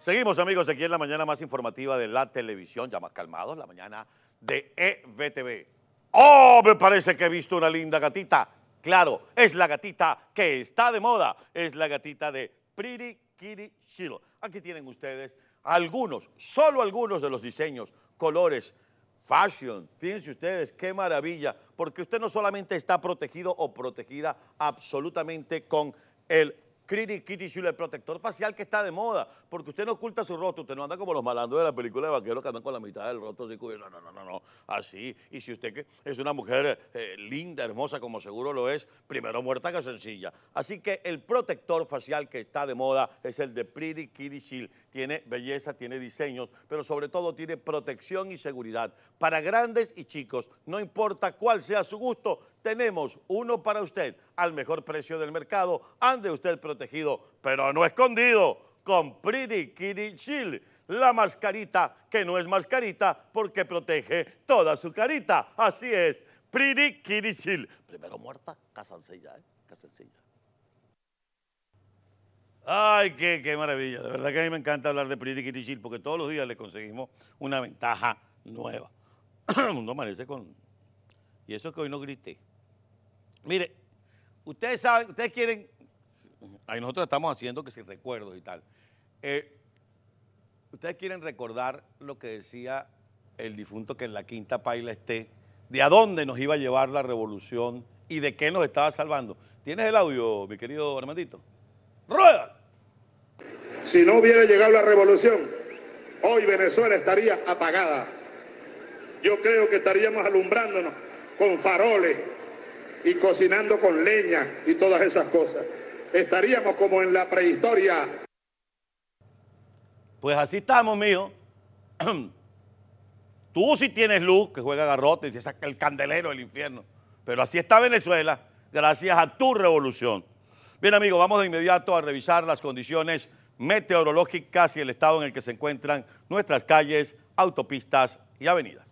Seguimos amigos aquí en la mañana más informativa de la televisión, ya más calmados, la mañana de EBTV. ¡Oh! Me parece que he visto una linda gatita. Claro, es la gatita que está de moda, es la gatita de Pretty Kitty Shield. Aquí tienen ustedes algunos, solo algunos de los diseños, colores, fashion. Fíjense ustedes, qué maravilla, porque usted no solamente está protegido o protegida absolutamente con el Kitty Kitty Shield, el protector facial que está de moda, porque usted no oculta su rostro, usted no anda como los malandros de la película de vaqueros que andan con la mitad del rostro así no, no, no, no, así. Y si usted es una mujer eh, linda, hermosa, como seguro lo es, primero muerta que sencilla. Así que el protector facial que está de moda es el de Pretty Kitty Shield. Tiene belleza, tiene diseños, pero sobre todo tiene protección y seguridad para grandes y chicos. No importa cuál sea su gusto, tenemos uno para usted al mejor precio del mercado. Ande usted protegido, pero no escondido, con Pretty Kitty la mascarita que no es mascarita porque protege toda su carita. Así es, Pretty Kitty Primero muerta, casancilla, ¿eh? Casancilla. Ay, qué, qué, maravilla. De verdad que a mí me encanta hablar de Pretty Kitty porque todos los días le conseguimos una ventaja nueva. El mundo amanece con... Y eso es que hoy no grité. Mire, ustedes saben, ustedes quieren, ahí nosotros estamos haciendo que si recuerdos y tal. Eh, ustedes quieren recordar lo que decía el difunto que en la quinta paila esté, de a dónde nos iba a llevar la revolución y de qué nos estaba salvando. ¿Tienes el audio, mi querido Armandito? ¡Rueda! Si no hubiera llegado la revolución, hoy Venezuela estaría apagada. Yo creo que estaríamos alumbrándonos con faroles, y cocinando con leña y todas esas cosas. Estaríamos como en la prehistoria. Pues así estamos, mío. Tú sí tienes luz, que juega garrote y saca el candelero del infierno. Pero así está Venezuela, gracias a tu revolución. Bien, amigo, vamos de inmediato a revisar las condiciones meteorológicas y el estado en el que se encuentran nuestras calles, autopistas y avenidas.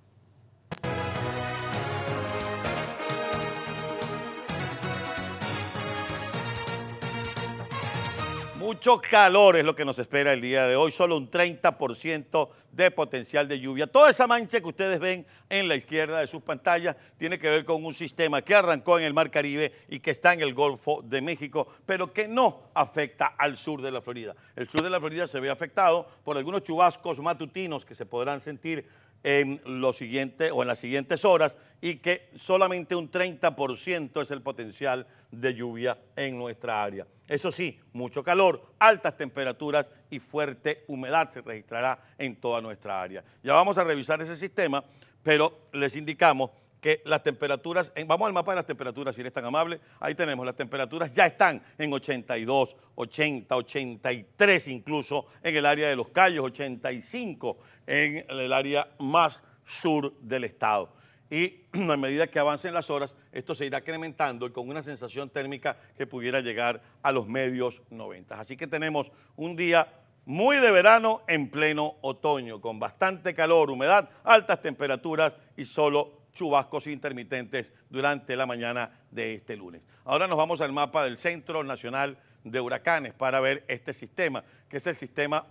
mucho calor es lo que nos espera el día de hoy, solo un 30% de potencial de lluvia. Toda esa mancha que ustedes ven en la izquierda de sus pantallas tiene que ver con un sistema que arrancó en el Mar Caribe y que está en el Golfo de México, pero que no afecta al sur de la Florida. El sur de la Florida se ve afectado por algunos chubascos matutinos que se podrán sentir en, los siguientes, o en las siguientes horas y que solamente un 30% es el potencial de lluvia en nuestra área. Eso sí, mucho calor, altas temperaturas y fuerte humedad se registrará en toda nuestra área. Ya vamos a revisar ese sistema, pero les indicamos que las temperaturas, vamos al mapa de las temperaturas, si eres tan amable, ahí tenemos, las temperaturas ya están en 82, 80, 83 incluso en el área de Los callos, 85 en el área más sur del estado. Y a medida que avancen las horas, esto se irá incrementando y con una sensación térmica que pudiera llegar a los medios 90. Así que tenemos un día muy de verano en pleno otoño, con bastante calor, humedad, altas temperaturas y solo chubascos intermitentes durante la mañana de este lunes. Ahora nos vamos al mapa del Centro Nacional de Huracanes para ver este sistema, que es el sistema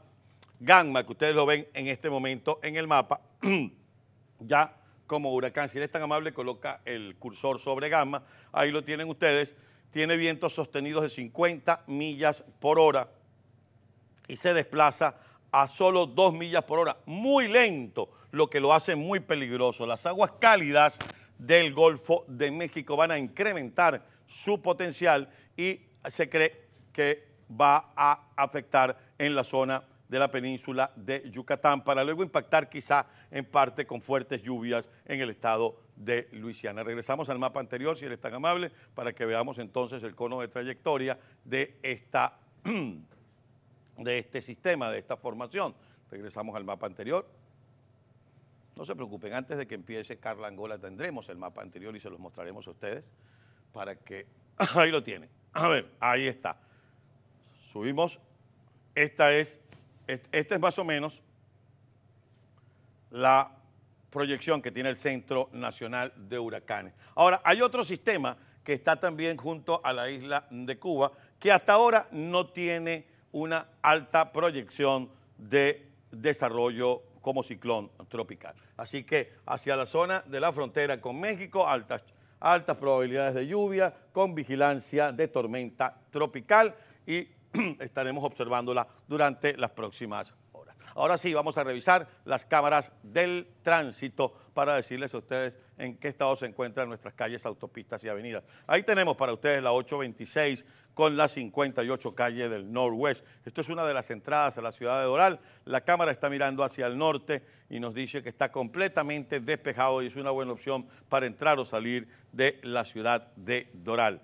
Gamma, que ustedes lo ven en este momento en el mapa, ya como huracán. Si eres tan amable, coloca el cursor sobre Gamma, ahí lo tienen ustedes. Tiene vientos sostenidos de 50 millas por hora y se desplaza a solo dos millas por hora, muy lento, lo que lo hace muy peligroso. Las aguas cálidas del Golfo de México van a incrementar su potencial y se cree que va a afectar en la zona de la península de Yucatán para luego impactar quizá en parte con fuertes lluvias en el estado de Luisiana. Regresamos al mapa anterior, si eres tan amable, para que veamos entonces el cono de trayectoria de esta de este sistema, de esta formación. Regresamos al mapa anterior. No se preocupen, antes de que empiece Carla Angola tendremos el mapa anterior y se los mostraremos a ustedes para que... Ahí lo tienen. A ver, ahí está. Subimos. Esta es, esta es más o menos la proyección que tiene el Centro Nacional de Huracanes. Ahora, hay otro sistema que está también junto a la isla de Cuba que hasta ahora no tiene una alta proyección de desarrollo como ciclón tropical. Así que hacia la zona de la frontera con México, altas, altas probabilidades de lluvia, con vigilancia de tormenta tropical y estaremos observándola durante las próximas horas. Ahora sí, vamos a revisar las cámaras del tránsito para decirles a ustedes en qué estado se encuentran nuestras calles, autopistas y avenidas. Ahí tenemos para ustedes la 826 con la 58 calle del Northwest Esto es una de las entradas a la ciudad de Doral. La cámara está mirando hacia el norte y nos dice que está completamente despejado y es una buena opción para entrar o salir de la ciudad de Doral.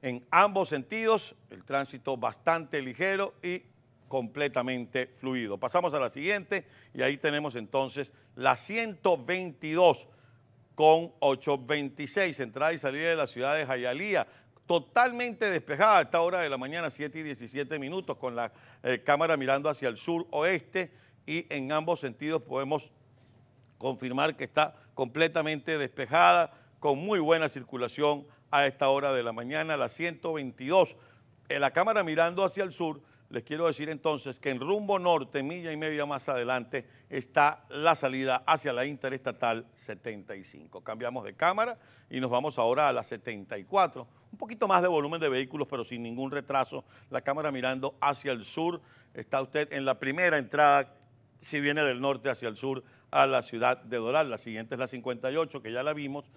En ambos sentidos, el tránsito bastante ligero y completamente fluido. Pasamos a la siguiente y ahí tenemos entonces la 122 con 826, entrada y salida de la ciudad de Jayalía, totalmente despejada a esta hora de la mañana, 7 y 17 minutos, con la eh, cámara mirando hacia el sur oeste y en ambos sentidos podemos confirmar que está completamente despejada, con muy buena circulación a esta hora de la mañana, la 122. En eh, la cámara mirando hacia el sur les quiero decir entonces que en rumbo norte, milla y media más adelante, está la salida hacia la interestatal 75. Cambiamos de cámara y nos vamos ahora a la 74. Un poquito más de volumen de vehículos, pero sin ningún retraso. La cámara mirando hacia el sur. Está usted en la primera entrada, si viene del norte hacia el sur, a la ciudad de Doral. La siguiente es la 58, que ya la vimos.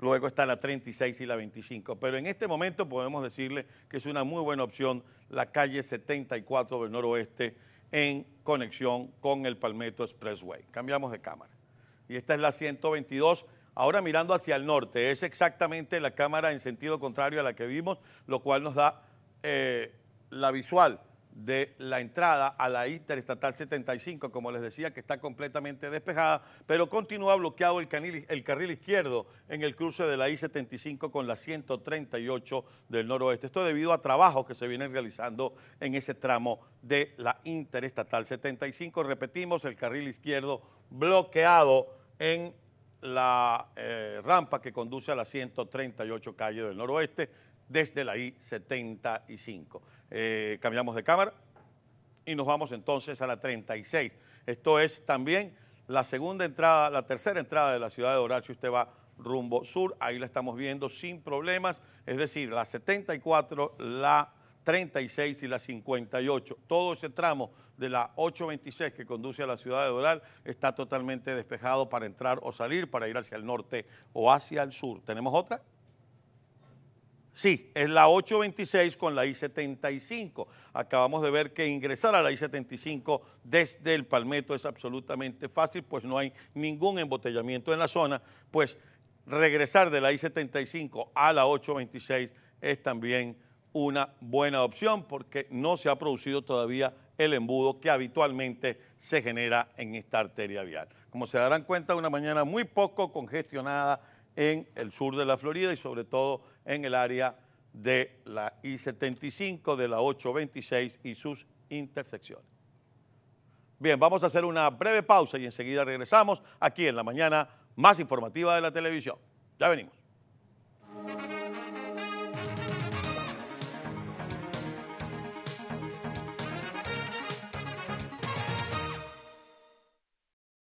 Luego está la 36 y la 25. Pero en este momento podemos decirle que es una muy buena opción la calle 74 del noroeste en conexión con el Palmetto Expressway. Cambiamos de cámara. Y esta es la 122. Ahora mirando hacia el norte, es exactamente la cámara en sentido contrario a la que vimos, lo cual nos da eh, la visual de la entrada a la Interestatal 75, como les decía, que está completamente despejada, pero continúa bloqueado el, el carril izquierdo en el cruce de la I-75 con la 138 del noroeste. Esto debido a trabajos que se vienen realizando en ese tramo de la Interestatal 75. Repetimos, el carril izquierdo bloqueado en la eh, rampa que conduce a la 138 calle del noroeste desde la I-75. Eh, cambiamos de cámara y nos vamos entonces a la 36. Esto es también la segunda entrada, la tercera entrada de la ciudad de Si Usted va rumbo sur, ahí la estamos viendo sin problemas, es decir, la 74, la 36 y la 58. Todo ese tramo de la 826 que conduce a la ciudad de Doral está totalmente despejado para entrar o salir, para ir hacia el norte o hacia el sur. ¿Tenemos otra? Sí, es la 826 con la I-75. Acabamos de ver que ingresar a la I-75 desde el Palmetto es absolutamente fácil, pues no hay ningún embotellamiento en la zona, pues regresar de la I-75 a la 826 es también una buena opción porque no se ha producido todavía el embudo que habitualmente se genera en esta arteria vial. Como se darán cuenta, una mañana muy poco congestionada en el sur de la Florida y sobre todo en el área de la I-75, de la 826 y sus intersecciones. Bien, vamos a hacer una breve pausa y enseguida regresamos aquí en la mañana más informativa de la televisión. Ya venimos.